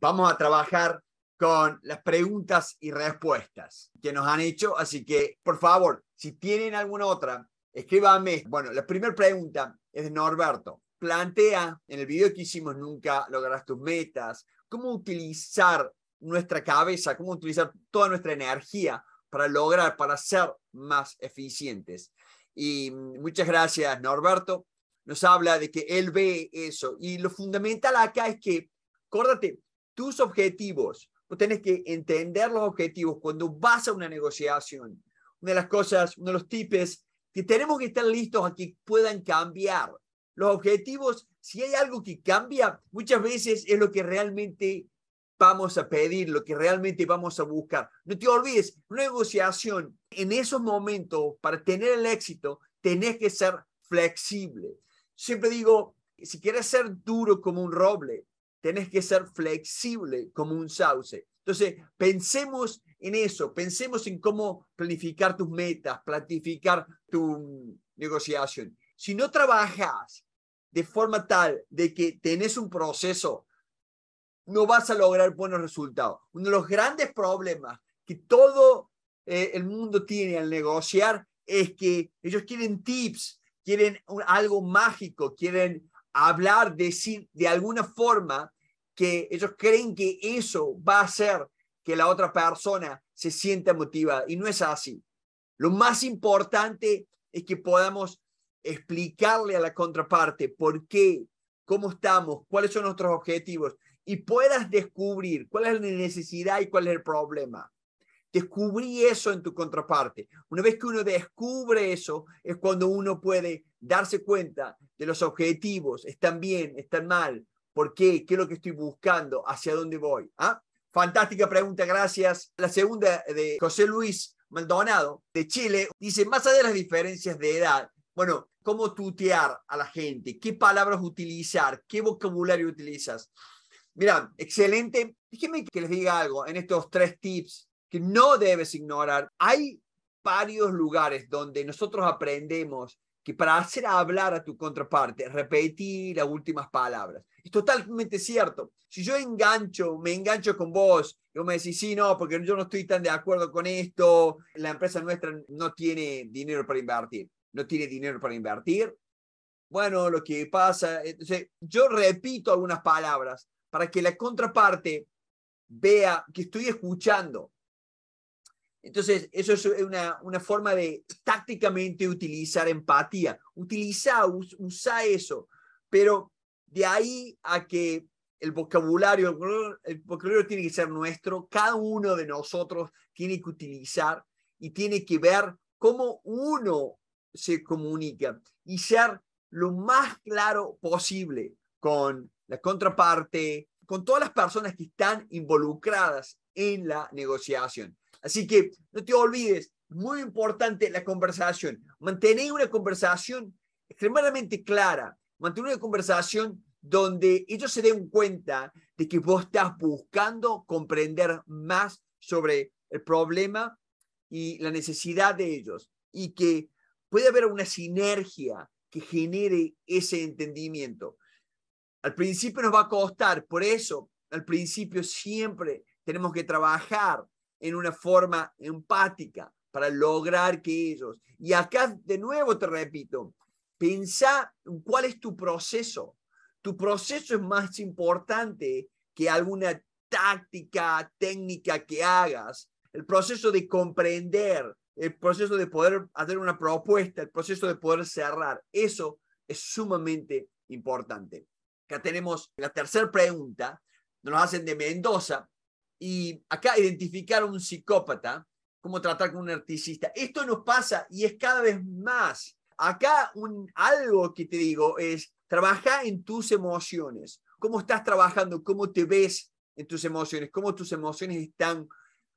vamos a trabajar con las preguntas y respuestas que nos han hecho. Así que, por favor, si tienen alguna otra, escríbame. Bueno, la primera pregunta es de Norberto. Plantea en el video que hicimos Nunca lograrás tus metas, cómo utilizar nuestra cabeza, cómo utilizar toda nuestra energía para lograr, para ser más eficientes. Y mm, muchas gracias, Norberto. Nos habla de que él ve eso. Y lo fundamental acá es que, acuérdate, tus objetivos. Vos tenés que entender los objetivos cuando vas a una negociación. Una de las cosas, uno de los tips, que tenemos que estar listos a que puedan cambiar. Los objetivos, si hay algo que cambia, muchas veces es lo que realmente vamos a pedir, lo que realmente vamos a buscar. No te olvides, negociación, en esos momentos, para tener el éxito, tenés que ser flexible. Siempre digo, si quieres ser duro como un roble, Tienes que ser flexible como un sauce. Entonces, pensemos en eso, pensemos en cómo planificar tus metas, planificar tu negociación. Si no trabajas de forma tal de que tenés un proceso, no vas a lograr buenos resultados. Uno de los grandes problemas que todo eh, el mundo tiene al negociar es que ellos quieren tips, quieren algo mágico, quieren hablar, decir de alguna forma que ellos creen que eso va a hacer que la otra persona se sienta motivada. Y no es así. Lo más importante es que podamos explicarle a la contraparte por qué, cómo estamos, cuáles son nuestros objetivos y puedas descubrir cuál es la necesidad y cuál es el problema. Descubrí eso en tu contraparte. Una vez que uno descubre eso, es cuando uno puede darse cuenta de los objetivos, están bien, están mal, ¿Por qué? ¿Qué es lo que estoy buscando? ¿Hacia dónde voy? ¿Ah? Fantástica pregunta, gracias. La segunda de José Luis Maldonado, de Chile, dice, más allá de las diferencias de edad, bueno, ¿cómo tutear a la gente? ¿Qué palabras utilizar? ¿Qué vocabulario utilizas? Mira, excelente. Déjenme que les diga algo en estos tres tips que no debes ignorar. Hay varios lugares donde nosotros aprendemos para hacer hablar a tu contraparte, repetir las últimas palabras. Es totalmente cierto. Si yo engancho, me engancho con vos, y vos me decís, sí, no, porque yo no estoy tan de acuerdo con esto, la empresa nuestra no tiene dinero para invertir, no tiene dinero para invertir. Bueno, lo que pasa, entonces, yo repito algunas palabras para que la contraparte vea que estoy escuchando, entonces, eso es una, forma de tácticamente utilizar empatía. Utiliza, usa eso. Pero de ahí a que el vocabulario, el vocabulario tiene que ser nuestro, cada uno de nosotros tiene que utilizar y tiene que ver cómo uno se comunica y ser lo más claro posible con la contraparte, con todas las personas que están involucradas en la negociación. Así que no te olvides, muy importante la conversación. Mantener una conversación extremadamente clara, mantener una conversación donde ellos se den cuenta de que vos estás buscando comprender más sobre el problema y la necesidad de ellos y que puede haber una sinergia que genere ese entendimiento. Al principio nos va a costar, por eso al principio siempre tenemos que trabajar en una forma empática para lograr que ellos. Y acá de nuevo te repito, pensá en cuál es tu proceso. Tu proceso es más importante que alguna táctica, técnica que hagas. El proceso de comprender, el proceso de poder hacer una propuesta, el proceso de poder cerrar, eso es sumamente importante. Acá tenemos la tercera pregunta, nos hacen de Mendoza, y acá identificar a un psicópata, cómo tratar con un narcisista. Esto nos pasa y es cada vez más. Acá un, algo que te digo es, trabaja en tus emociones. ¿Cómo estás trabajando? ¿Cómo te ves en tus emociones? ¿Cómo tus emociones están?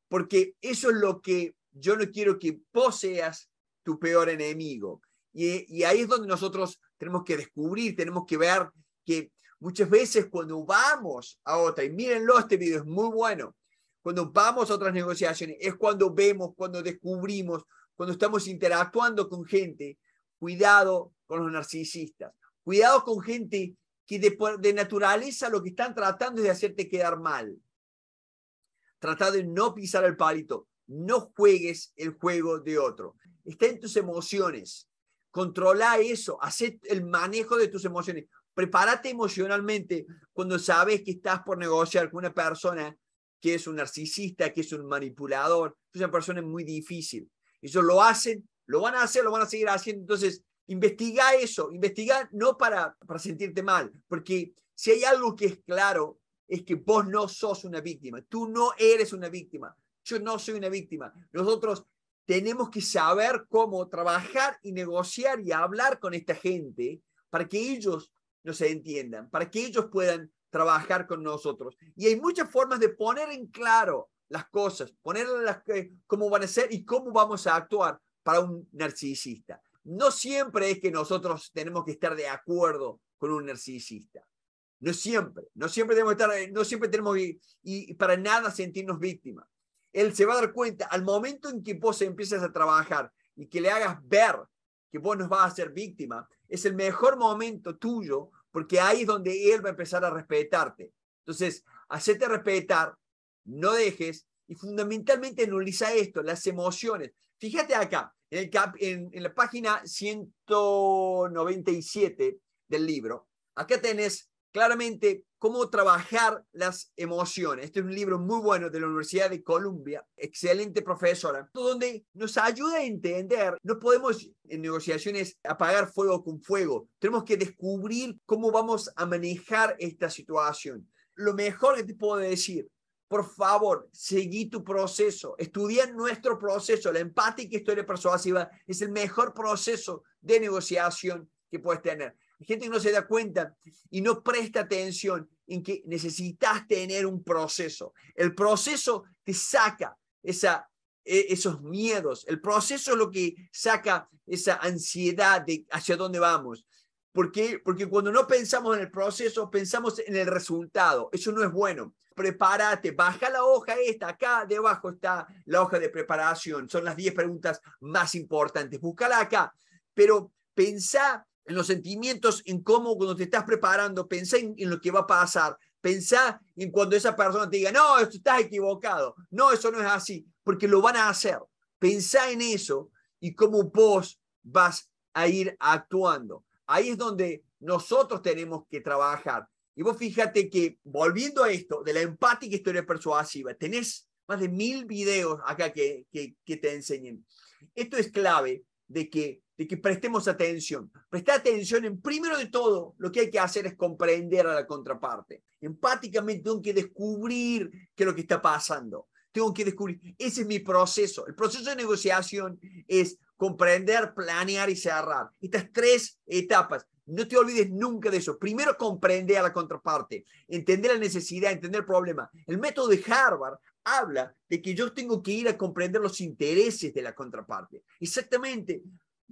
Porque eso es lo que yo no quiero que poseas tu peor enemigo. Y, y ahí es donde nosotros tenemos que descubrir, tenemos que ver que Muchas veces cuando vamos a otra, y mírenlo, este video es muy bueno, cuando vamos a otras negociaciones, es cuando vemos, cuando descubrimos, cuando estamos interactuando con gente, cuidado con los narcisistas, cuidado con gente que de, naturaleza lo que están tratando es de hacerte quedar mal. Trata de no pisar el palito, no juegues el juego de otro. Está en tus emociones, controla eso, hace el manejo de tus emociones. Prepárate emocionalmente cuando sabes que estás por negociar con una persona que es un narcisista, que es un manipulador, es una persona muy difícil. Ellos lo hacen, lo van a hacer, lo van a seguir haciendo. Entonces, investiga eso, investiga no para, para sentirte mal, porque si hay algo que es claro, es que vos no sos una víctima, tú no eres una víctima, yo no soy una víctima. Nosotros tenemos que saber cómo trabajar y negociar y hablar con esta gente para que ellos no se entiendan, para que ellos puedan trabajar con nosotros. Y hay muchas formas de poner en claro las cosas, ponerlas cómo van a ser y cómo vamos a actuar para un narcisista. No siempre es que nosotros tenemos que estar de acuerdo con un narcisista. No siempre, no siempre tenemos que estar, eh, no siempre tenemos y, para nada sentirnos víctimas. Él se va a dar cuenta al momento en que vos empieces a trabajar y que le hagas ver que vos nos vas a ser víctima, es el mejor momento tuyo, porque ahí es donde Él va a empezar a respetarte. Entonces, hacete respetar, no dejes, y fundamentalmente analiza esto, las emociones. Fíjate acá, en, el en, en, la página 197 del libro, acá tenés claramente cómo trabajar las emociones. Este es un libro muy bueno de la Universidad de Columbia, excelente profesora, donde nos ayuda a entender, no podemos en negociaciones apagar fuego con fuego, tenemos que descubrir cómo vamos a manejar esta situación. Lo mejor que te puedo decir, por favor, seguí tu proceso, estudia nuestro proceso, la empática historia persuasiva es el mejor proceso de negociación que puedes tener Hay gente que no se da cuenta y no presta atención en que necesitas tener un proceso. El proceso te saca esa, e, esos miedos. El proceso es lo que saca esa ansiedad de hacia dónde vamos. ¿Por qué? Porque cuando no pensamos en el proceso, pensamos en el resultado. Eso no es bueno. Prepárate, baja la hoja esta, acá debajo está la hoja de preparación. Son las 10 preguntas más importantes. Búscala acá. Pero pensá en los sentimientos, en cómo cuando te estás preparando, pensá en, lo que va a pasar, pensá en cuando esa persona te diga, no, esto estás equivocado, no, eso no es así, porque lo van a hacer. Pensá en eso y cómo vos vas a ir actuando. Ahí es donde nosotros tenemos que trabajar. Y vos fíjate que, volviendo a esto, de la empática historia persuasiva, tenés más de mil videos acá que, que, que te enseñen. Esto es clave de que de que prestemos atención. Prestar atención en primero de todo, lo que hay que hacer es comprender a la contraparte. Empáticamente tengo que descubrir qué es lo que está pasando. Tengo que descubrir, ese es mi proceso. El proceso de negociación es comprender, planear y cerrar. Estas tres etapas. No te olvides nunca de eso. Primero, comprender a la contraparte, entender la necesidad, entender el problema. El método de Harvard habla de que yo tengo que ir a comprender los intereses de la contraparte. Exactamente,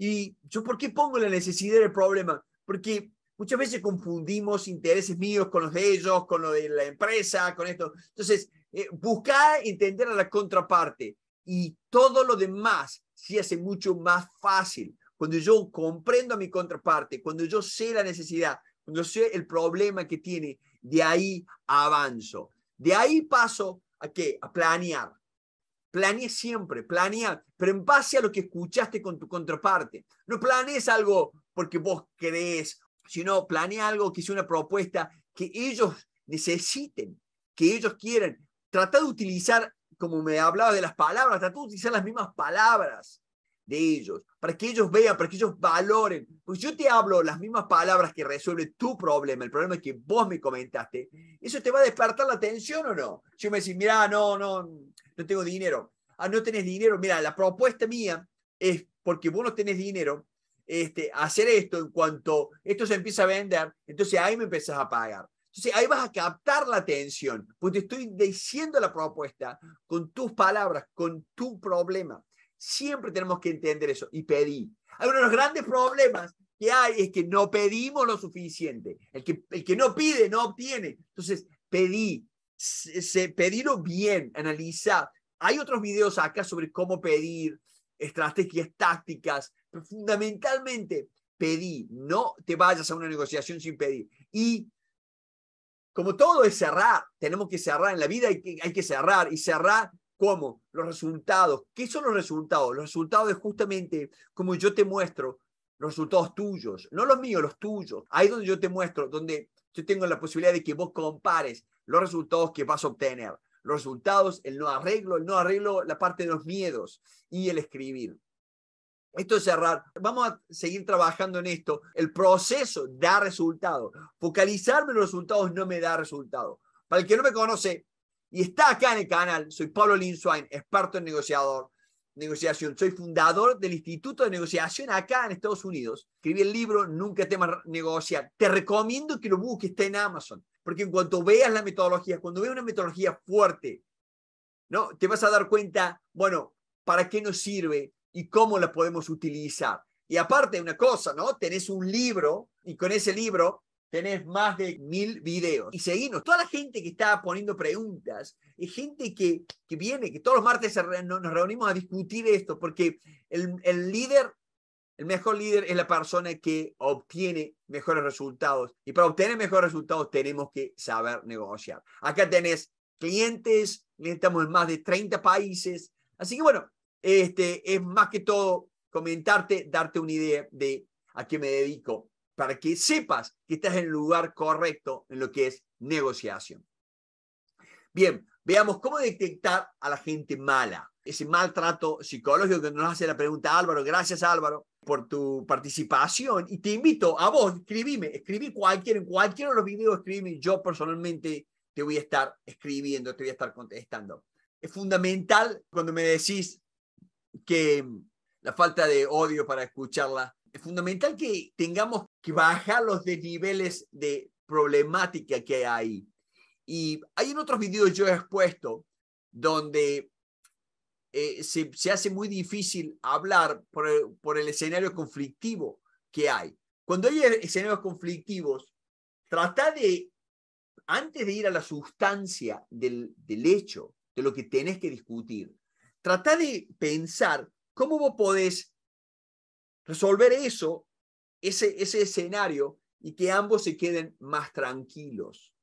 ¿Y yo por qué pongo la necesidad del problema? Porque muchas veces confundimos intereses míos con los de ellos, con lo de la empresa, con esto. Entonces, eh, buscar entender a la contraparte y todo lo demás se hace mucho más fácil. Cuando yo comprendo a mi contraparte, cuando yo sé la necesidad, cuando sé el problema que tiene, de ahí avanzo. De ahí paso a qué? A planear. Planea siempre, planea, pero en base a lo que escuchaste con tu contraparte. No planees algo porque vos crees, sino planea algo que sea una propuesta que ellos necesiten, que ellos quieran. Trata de utilizar, como me hablaba de las palabras, trata de utilizar las mismas palabras de ellos, para que ellos vean, para que ellos valoren. Pues yo te hablo las mismas palabras que resuelve tu problema, el problema que vos me comentaste. ¿Eso te va a despertar la atención o no? Yo me decís, mira, no, no, no tengo dinero. Ah, no tenés dinero. Mira, la propuesta mía es porque vos no tenés dinero, este, hacer esto en cuanto esto se empieza a vender, entonces ahí me empezás a pagar. Entonces ahí vas a captar la atención, pues te estoy diciendo la propuesta con tus palabras, con tu problema. Siempre tenemos que entender eso y pedir. Uno de los grandes problemas que hay es que no pedimos lo suficiente. El que, el que no pide, no obtiene. Entonces, pedí, se, se, bien, Analizar. Hay otros videos acá sobre cómo pedir, estrategias tácticas, pero fundamentalmente pedí, no te vayas a una negociación sin pedir. Y como todo es cerrar, tenemos que cerrar en la vida, hay que, hay que cerrar y cerrar ¿Cómo? Los resultados. ¿Qué son los resultados? Los resultados es justamente como yo te muestro los resultados tuyos, no los míos, los tuyos. Ahí donde yo te muestro, donde yo tengo la posibilidad de que vos compares los resultados que vas a obtener. Los resultados, el no arreglo, el no arreglo, la parte de los miedos y el escribir. Esto es cerrar. Vamos a seguir trabajando en esto. El proceso da resultado. Focalizarme en los resultados no me da resultado. Para el que no me conoce, y está acá en el canal. Soy Pablo Linzwein, experto en negociador, negociación. Soy fundador del Instituto de Negociación acá en Estados Unidos. Escribí el libro Nunca temas negociar. Te recomiendo que lo busques, está en Amazon. Porque en cuanto veas la metodología, cuando veas una metodología fuerte, ¿no? te vas a dar cuenta, bueno, ¿para qué nos sirve y cómo la podemos utilizar? Y aparte, una cosa, ¿no? Tenés un libro y con ese libro tenés más de mil videos. Y seguimos. Toda la gente que está poniendo preguntas, y gente que, que viene, que todos los martes nos reunimos a discutir esto, porque el, el líder, el mejor líder es la persona que obtiene mejores resultados. Y para obtener mejores resultados tenemos que saber negociar. Acá tenés clientes, estamos en más de 30 países. Así que bueno, este es más que todo comentarte, darte una idea de a qué me dedico para que sepas que estás en el lugar correcto en lo que es negociación. Bien, veamos cómo detectar a la gente mala, ese maltrato psicológico que nos hace la pregunta Álvaro. Gracias Álvaro por tu participación y te invito a vos, escribime, escribí cualquier, en cualquiera de los videos, escribime, yo personalmente te voy a estar escribiendo, te voy a estar contestando. Es fundamental cuando me decís que la falta de odio para escucharla, es fundamental que tengamos que bajar los desniveles de problemática que hay. Y hay en otros videos yo he expuesto donde eh, se, hace muy difícil hablar por el, escenario conflictivo que hay. Cuando hay escenarios conflictivos, trata de, antes de ir a la sustancia del, del hecho, de lo que tenés que discutir, trata de pensar cómo vos podés resolver eso ese, escenario y que ambos se queden más tranquilos.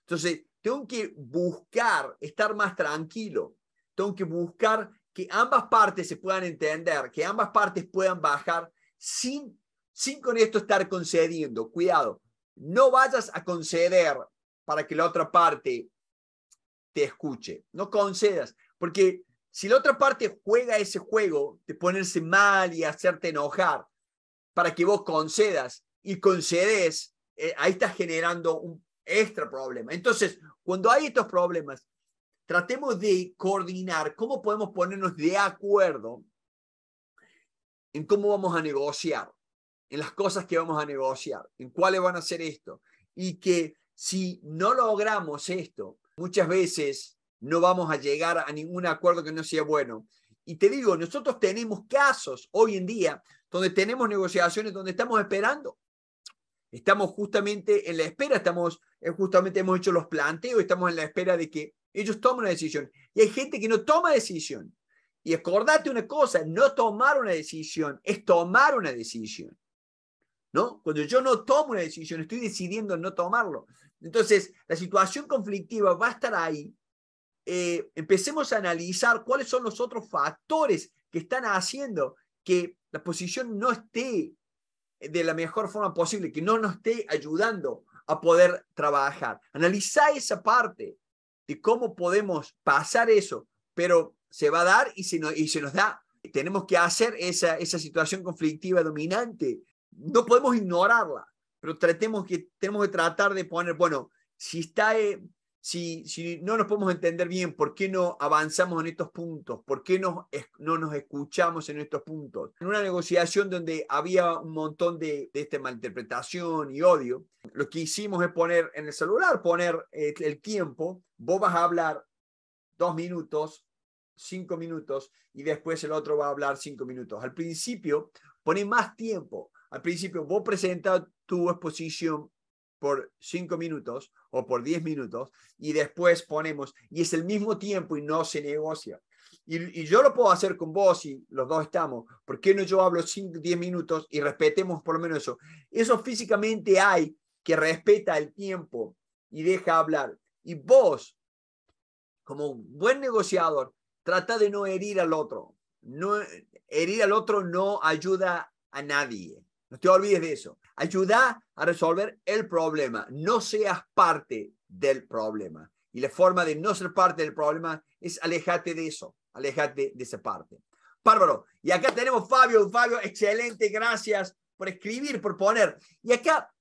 Entonces, tengo que buscar estar más tranquilo. Tengo que buscar que ambas partes se puedan entender, que ambas partes puedan bajar sin, sin con esto estar concediendo. Cuidado, no vayas a conceder para que la otra parte te escuche. No concedas, porque si la otra parte juega ese juego de ponerse mal y hacerte enojar, para que vos concedas y concedes, eh, ahí estás generando un extra problema. Entonces, cuando hay estos problemas, tratemos de coordinar cómo podemos ponernos de acuerdo en cómo vamos a negociar, en las cosas que vamos a negociar, en cuáles van a ser esto. Y que si no logramos esto, muchas veces no vamos a llegar a ningún acuerdo que no sea bueno. Y te digo, nosotros tenemos casos hoy en día donde tenemos negociaciones, donde estamos esperando. Estamos justamente en la espera, estamos eh, justamente hemos hecho los planteos, estamos en la espera de que ellos tomen una decisión. Y hay gente que no toma decisión. Y acordate una cosa, no tomar una decisión es tomar una decisión. ¿No? Cuando yo no tomo una decisión, estoy decidiendo no tomarlo. Entonces, la situación conflictiva va a estar ahí. Eh, empecemos a analizar cuáles son los otros factores que están haciendo que la posición no esté eh, de la mejor forma posible, que no nos esté ayudando a poder trabajar. Analiza esa parte de cómo podemos pasar eso, pero se va a dar y se, no, y se nos da. Tenemos que hacer esa, esa situación conflictiva dominante. No podemos ignorarla, pero tratemos que, tenemos que tratar de poner, bueno, si está, eh, si, no nos podemos entender bien, ¿por qué no avanzamos en estos puntos? ¿Por qué no, nos escuchamos en estos puntos? En una negociación donde había un montón de, esta malinterpretación y odio, lo que hicimos es poner en el celular, poner eh, el tiempo, vos vas a hablar dos minutos, cinco minutos, y después el otro va a hablar cinco minutos. Al principio, poné más tiempo. Al principio, vos presentas tu exposición por 5 minutos o por 10 minutos y después ponemos, y es el mismo tiempo y no se negocia. Y, yo lo puedo hacer con vos y los dos estamos. ¿Por qué no yo hablo 10 minutos y respetemos por lo menos eso? Eso físicamente hay que respeta el tiempo y deja hablar. Y vos, como un buen negociador, trata de no herir al otro. No, herir al otro no ayuda a nadie. No te olvides de eso. Ayuda a resolver el problema. No seas parte del problema. Y la forma de no ser parte del problema es alejarte de eso, alejarte de esa parte. Bárbaro. Y acá tenemos Fabio. Fabio, excelente. Gracias por escribir, por poner. Y acá,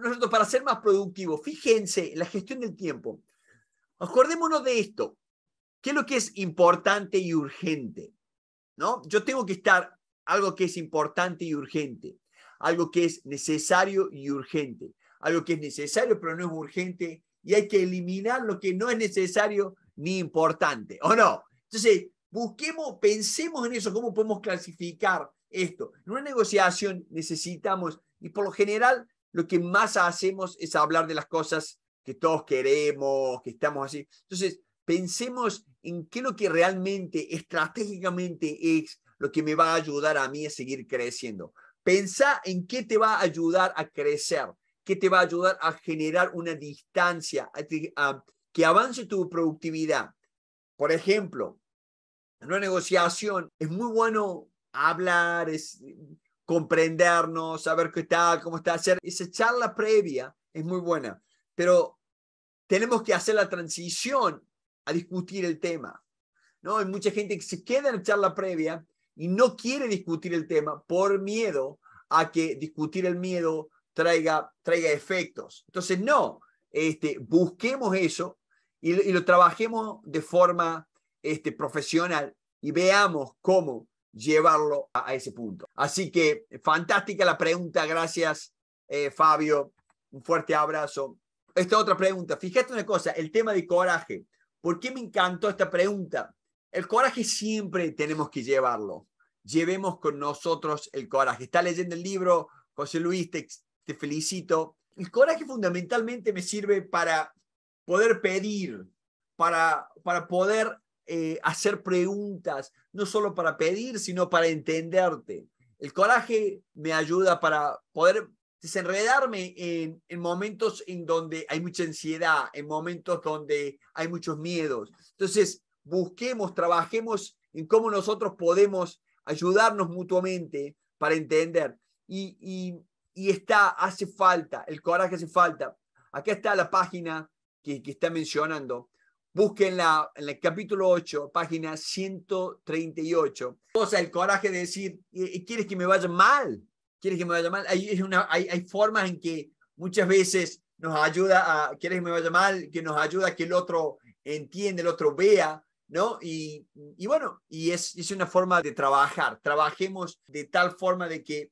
nosotros para ser más productivos, fíjense en la gestión del tiempo. Acordémonos de esto. ¿Qué es lo que es importante y urgente? ¿No? Yo tengo que estar algo que es importante y urgente algo que es necesario y urgente. Algo que es necesario pero no es urgente y hay que eliminar lo que no es necesario ni importante, ¿o no? Entonces, busquemos, pensemos en eso, cómo podemos clasificar esto. En una negociación necesitamos, y por lo general lo que más hacemos es hablar de las cosas que todos queremos, que estamos así. Entonces, pensemos en qué es lo que realmente, estratégicamente es lo que me va a ayudar a mí a seguir creciendo. Pensá en qué te va a ayudar a crecer, qué te va a ayudar a generar una distancia, que avance tu productividad. Por ejemplo, en una negociación es muy bueno hablar, es, comprendernos, saber qué tal, cómo está, hacer esa charla previa es muy buena, pero tenemos que hacer la transición a discutir el tema. ¿no? Hay mucha gente que se queda en la charla previa y no quiere discutir el tema por miedo a que discutir el miedo traiga, traiga efectos. Entonces, no, este, busquemos eso y, lo trabajemos de forma este, profesional y veamos cómo llevarlo a, ese punto. Así que fantástica la pregunta, gracias eh, Fabio, un fuerte abrazo. Esta otra pregunta, fíjate una cosa, el tema de coraje. ¿Por qué me encantó esta pregunta? El coraje siempre tenemos que llevarlo llevemos con nosotros el coraje. Está leyendo el libro, José Luis, te, felicito. El coraje fundamentalmente me sirve para poder pedir, para, para poder eh, hacer preguntas, no solo para pedir, sino para entenderte. El coraje me ayuda para poder desenredarme en, en, momentos en donde hay mucha ansiedad, en momentos donde hay muchos miedos. Entonces, busquemos, trabajemos en cómo nosotros podemos ayudarnos mutuamente para entender. Y, está, hace falta, el coraje hace falta. Acá está la página que, está mencionando. la en el capítulo 8, página 138. O sea, el coraje de decir, eh, eh, ¿quieres que me vaya mal? ¿Quieres que me vaya mal? Hay, una, hay, hay formas en que muchas veces nos ayuda a, ¿quieres que me vaya mal? Que nos ayuda a que el otro entienda, el otro vea ¿no? Y, bueno, y es, es, una forma de trabajar. Trabajemos de tal forma de que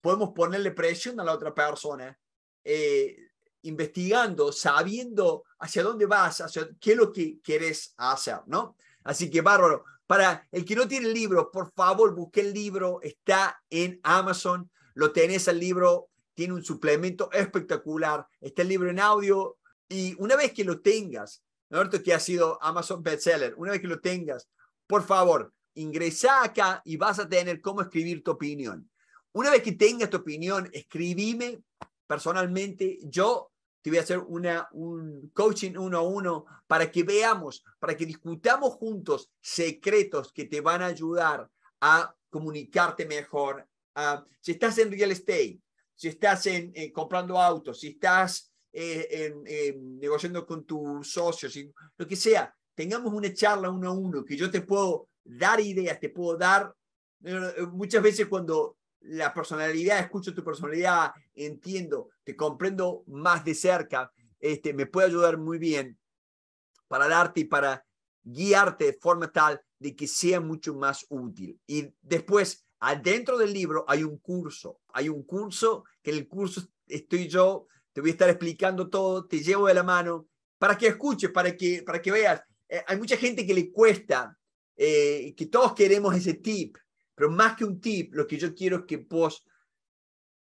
podemos ponerle presión a la otra persona, eh, investigando, sabiendo hacia dónde vas, hacia qué es lo que quieres hacer, ¿no? Así que bárbaro. Para el que no tiene el libro, por favor, busque el libro, está en Amazon, lo tenés el libro, tiene un suplemento espectacular, está el libro en audio y una vez que lo tengas, ¿no? que ha sido Amazon Bestseller. Una vez que lo tengas, por favor, ingresa acá y vas a tener cómo escribir tu opinión. Una vez que tengas tu opinión, escribime personalmente. Yo te voy a hacer una, un coaching uno a uno para que veamos, para que discutamos juntos secretos que te van a ayudar a comunicarte mejor. si estás en real estate, si estás en, eh, comprando autos, si estás eh, negociando con tus socios, si, lo que sea, tengamos una charla uno a uno, que yo te puedo dar ideas, te puedo dar, eh, muchas veces cuando la personalidad, escucho tu personalidad, entiendo, te comprendo más de cerca, este, me puede ayudar muy bien para darte y para guiarte de forma tal de que sea mucho más útil. Y después, adentro del libro hay un curso, hay un curso que el curso estoy yo te voy a estar explicando todo, te llevo de la mano, para que escuches, para que, para que veas. Eh, hay mucha gente que le cuesta, eh, que todos queremos ese tip, pero más que un tip, lo que yo quiero es que vos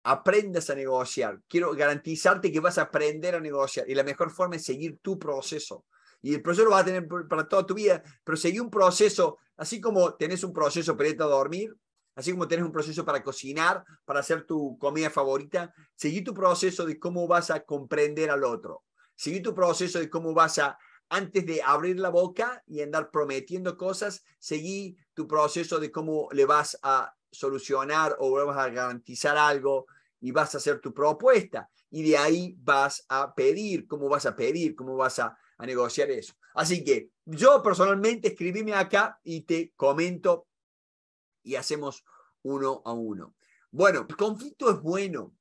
aprendas a negociar. Quiero garantizarte que vas a aprender a negociar y la mejor forma es seguir tu proceso. Y el proceso lo vas a tener para toda tu vida, pero seguir un proceso, así como tenés un proceso para irte a dormir, Así como tenés un proceso para cocinar, para hacer tu comida favorita, seguí tu proceso de cómo vas a comprender al otro. Seguí tu proceso de cómo vas a, antes de abrir la boca y andar prometiendo cosas, seguí tu proceso de cómo le vas a solucionar o vas a garantizar algo y vas a hacer tu propuesta. Y de ahí vas a pedir, cómo vas a pedir, cómo vas a, negociar eso. Así que yo personalmente escribíme acá y te comento y hacemos uno a uno. Bueno, el conflicto es bueno.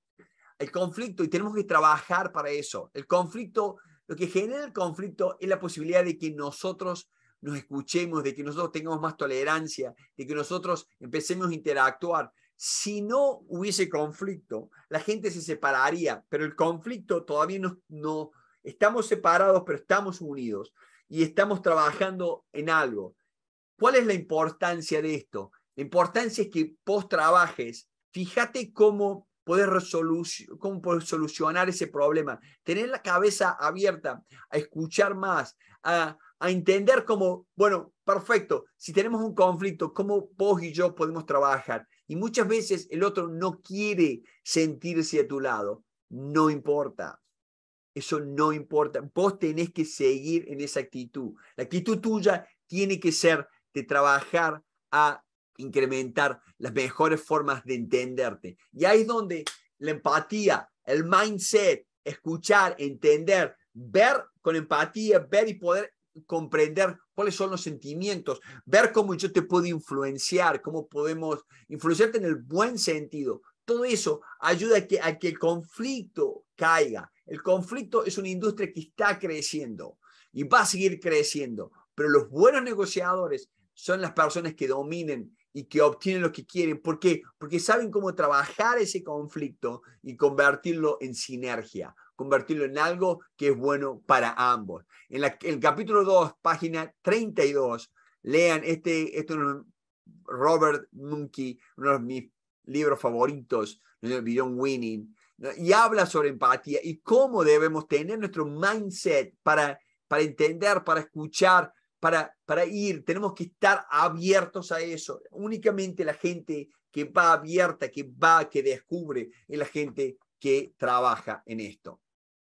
El conflicto, y tenemos que trabajar para eso. El conflicto, lo que genera el conflicto es la posibilidad de que nosotros nos escuchemos, de que nosotros tengamos más tolerancia, de que nosotros empecemos a interactuar. Si no hubiese conflicto, la gente se separaría, pero el conflicto todavía no, no estamos separados, pero estamos unidos y estamos trabajando en algo. ¿Cuál es la importancia de esto? La importancia es que vos trabajes, fíjate cómo poder, cómo solucionar ese problema, tener la cabeza abierta a escuchar más, a, a entender cómo, bueno, perfecto, si tenemos un conflicto, cómo vos y yo podemos trabajar. Y muchas veces el otro no quiere sentirse a tu lado. No importa. Eso no importa. Vos tenés que seguir en esa actitud. La actitud tuya tiene que ser de trabajar a incrementar las mejores formas de entenderte. Y ahí es donde la empatía, el mindset, escuchar, entender, ver con empatía, ver y poder comprender cuáles son los sentimientos, ver cómo yo te puedo influenciar, cómo podemos influenciarte en el buen sentido. Todo eso ayuda a que, a que el conflicto caiga. El conflicto es una industria que está creciendo y va a seguir creciendo, pero los buenos negociadores son las personas que dominen y que obtienen lo que quieren. ¿Por qué? Porque saben cómo trabajar ese conflicto y convertirlo en sinergia, convertirlo en algo que es bueno para ambos. En, el capítulo 2, página 32, lean este, Robert Munkey, uno de mis libros favoritos, Beyond Winning, y habla sobre empatía y cómo debemos tener nuestro mindset para, para entender, para escuchar para, ir, tenemos que estar abiertos a eso. Únicamente la gente que va abierta, que va, que descubre, es la gente que trabaja en esto.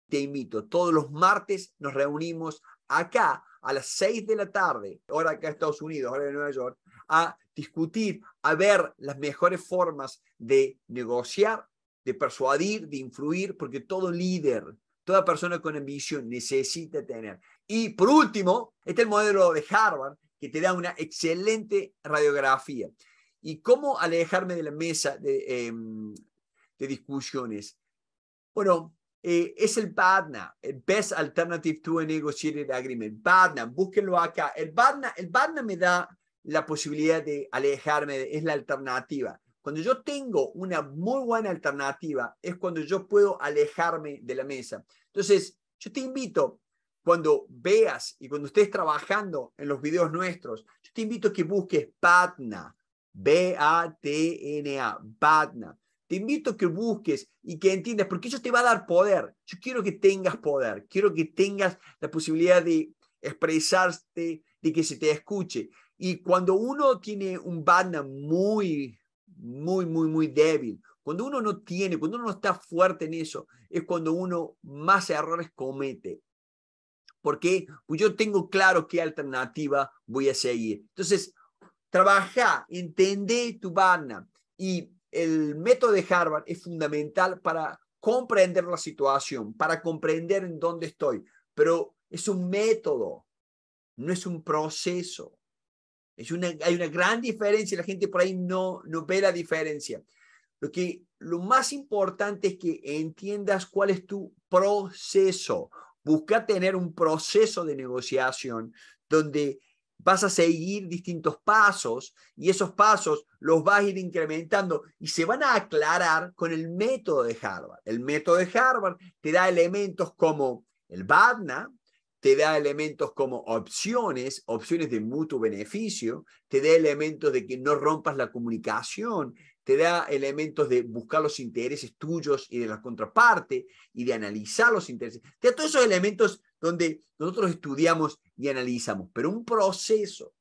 Te invito, todos los martes nos reunimos acá a las seis de la tarde, ahora acá en Estados Unidos, ahora en Nueva York, a discutir, a ver las mejores formas de negociar, de persuadir, de influir, porque todo líder, toda persona con ambición necesita tener y por último, este es el modelo de Harvard, que te da una excelente radiografía. ¿Y cómo alejarme de la mesa de, em, discusiones? Bueno, eh, es el BADNA, el Best Alternative to a Negotiated Agreement. BADNA, búsquenlo acá. El BADNA, el BADNA me da la posibilidad de alejarme, es la alternativa. Cuando yo tengo una muy buena alternativa, es cuando yo puedo alejarme de la mesa. Entonces, yo te invito cuando veas y cuando estés trabajando en los videos nuestros, yo te invito a que busques Patna, B-A-T-N-A, Patna. Te invito a que busques y que entiendas, porque eso te va a dar poder. Yo quiero que tengas poder, quiero que tengas la posibilidad de expresarte, de que se te escuche. Y cuando uno tiene un Patna muy, muy, muy, muy débil, cuando uno no tiene, cuando uno no está fuerte en eso, es cuando uno más errores comete porque pues yo tengo claro qué alternativa voy a seguir. Entonces, trabaja, entender tu banda y el método de Harvard es fundamental para comprender la situación, para comprender en dónde estoy, pero es un método, no es un proceso. Es una, hay una gran diferencia y la gente por ahí no, no ve la diferencia. Lo, que, lo más importante es que entiendas cuál es tu proceso. Busca tener un proceso de negociación donde vas a seguir distintos pasos y esos pasos los vas a ir incrementando y se van a aclarar con el método de Harvard. El método de Harvard te da elementos como el BADNA, te da elementos como opciones, opciones de mutuo beneficio, te da elementos de que no rompas la comunicación, te da elementos de buscar los intereses tuyos y de la contraparte y de analizar los intereses. Te da todos esos elementos donde nosotros estudiamos y analizamos, pero un proceso,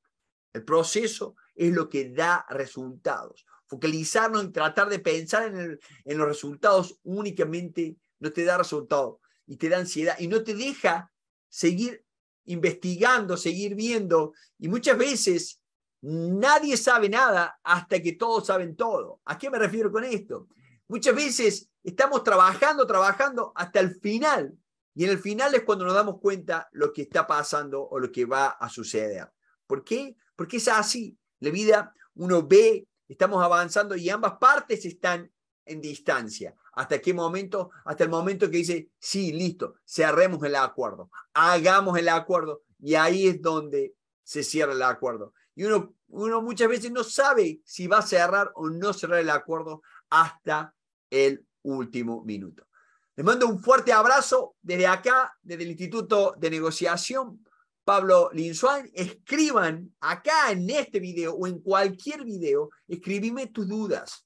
el proceso es lo que da resultados. Focalizarnos en tratar de pensar en, los resultados únicamente no te da resultado y te da ansiedad y no te deja seguir investigando, seguir viendo. Y muchas veces Nadie sabe nada hasta que todos saben todo. ¿A qué me refiero con esto? Muchas veces estamos trabajando, trabajando hasta el final. Y en el final es cuando nos damos cuenta lo que está pasando o lo que va a suceder. ¿Por qué? Porque es así. La vida, uno ve, estamos avanzando y ambas partes están en distancia. ¿Hasta qué momento? Hasta el momento que dice, sí, listo, cerremos el acuerdo, hagamos el acuerdo. Y ahí es donde se cierra el acuerdo y uno, uno muchas veces no sabe si va a cerrar o no cerrar el acuerdo hasta el último minuto. Les mando un fuerte abrazo desde acá, desde el Instituto de Negociación Pablo Linsuán. Escriban acá en este video o en cualquier video, escribime tus dudas.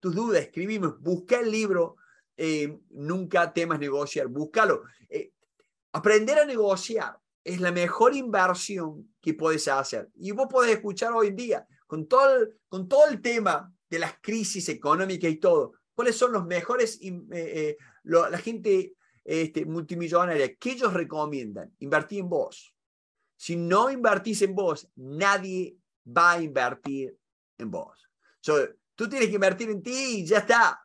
Tus dudas, escribime, busca el libro eh, Nunca temas negociar, búscalo. Eh, aprender a negociar es la mejor inversión puedes hacer. Y vos podés escuchar hoy en día, con todo el, con todo el tema de las crisis económicas y todo, cuáles son los mejores, eh, eh, la gente este, multimillonaria, que ellos recomiendan? Invertir en vos. Si no invertís en vos, nadie va a invertir en vos. tú tienes que invertir en ti y ya está.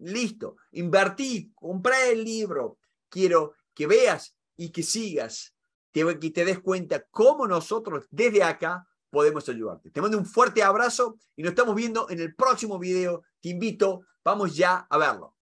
Listo. Invertí, compré el libro. Quiero que veas y que sigas que te des cuenta cómo nosotros desde acá podemos ayudarte. Te mando un fuerte abrazo y nos estamos viendo en el próximo video. Te invito, vamos ya a verlo.